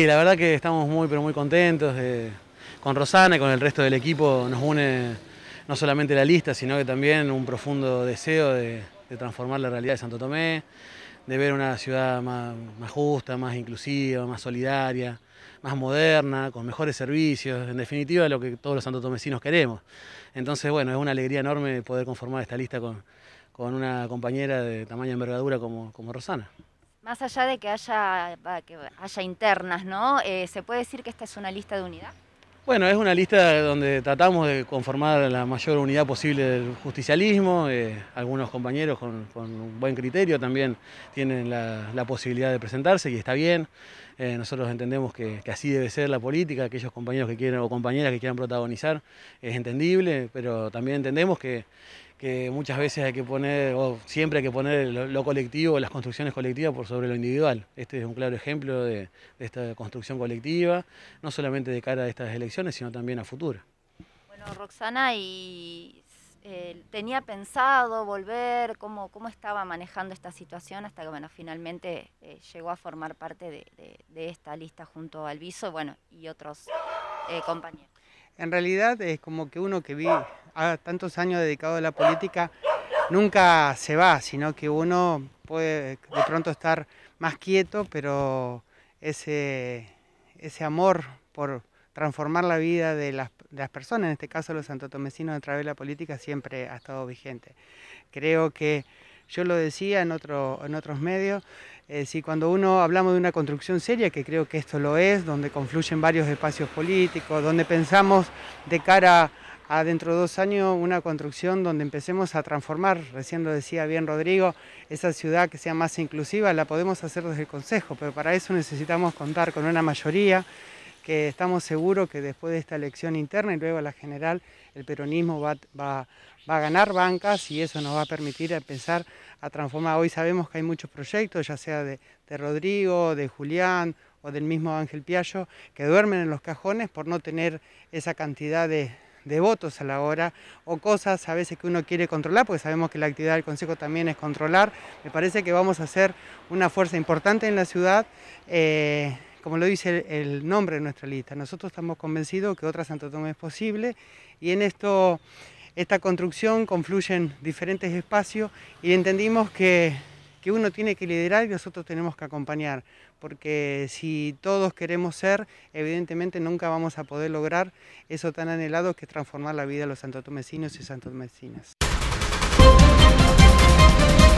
Sí, la verdad que estamos muy, pero muy contentos. con Rosana y con el resto del equipo nos une no solamente la lista, sino que también un profundo deseo de, transformar la realidad de Santo Tomé, de ver una ciudad más, justa, más inclusiva, más solidaria, más moderna, con mejores servicios, en definitiva lo que todos los santotomecinos queremos. Entonces, bueno, es una alegría enorme poder conformar esta lista con, una compañera de tamaño envergadura como Rosana. Más allá de que haya, que haya internas, ¿no? Eh, ¿Se puede decir que esta es una lista de unidad? Bueno, es una lista donde tratamos de conformar la mayor unidad posible del justicialismo. Eh, algunos compañeros con, buen criterio también tienen la, posibilidad de presentarse y está bien. Eh, nosotros entendemos que, así debe ser la política, aquellos compañeros que quieren o compañeras que quieran protagonizar es entendible, pero también entendemos que que muchas veces hay que poner, o siempre hay que poner lo, colectivo, las construcciones colectivas por sobre lo individual. Este es un claro ejemplo de, esta construcción colectiva, no solamente de cara a estas elecciones, sino también a futuro. Bueno, Roxana, y eh, tenía pensado volver, ¿Cómo, cómo estaba manejando esta situación hasta que bueno, finalmente eh, llegó a formar parte de, esta lista junto al Viso bueno, y otros eh, compañeros en realidad es como que uno que vi tantos años dedicado a la política nunca se va, sino que uno puede de pronto estar más quieto, pero ese, ese amor por transformar la vida de las, personas, en este caso los santotomecinos a través de la política, siempre ha estado vigente. Creo que yo lo decía en, otro, en otros medios, eh, si cuando uno hablamos de una construcción seria, que creo que esto lo es, donde confluyen varios espacios políticos, donde pensamos de cara a dentro de dos años una construcción donde empecemos a transformar, recién lo decía bien Rodrigo, esa ciudad que sea más inclusiva, la podemos hacer desde el Consejo, pero para eso necesitamos contar con una mayoría que estamos seguros que después de esta elección interna y luego la general, el peronismo va, a ganar bancas y eso nos va a permitir empezar a transformar. Hoy sabemos que hay muchos proyectos, ya sea de, Rodrigo, de Julián o del mismo Ángel Piallo, que duermen en los cajones por no tener esa cantidad de, votos a la hora o cosas a veces que uno quiere controlar, porque sabemos que la actividad del Consejo también es controlar. Me parece que vamos a ser una fuerza importante en la ciudad. Eh, como lo dice el, nombre de nuestra lista, nosotros estamos convencidos que otra Santo Tomé es posible y en esto, esta construcción confluyen diferentes espacios y entendimos que, que uno tiene que liderar y nosotros tenemos que acompañar, porque si todos queremos ser, evidentemente nunca vamos a poder lograr eso tan anhelado que es transformar la vida de los santotomecinos y santotomecinas.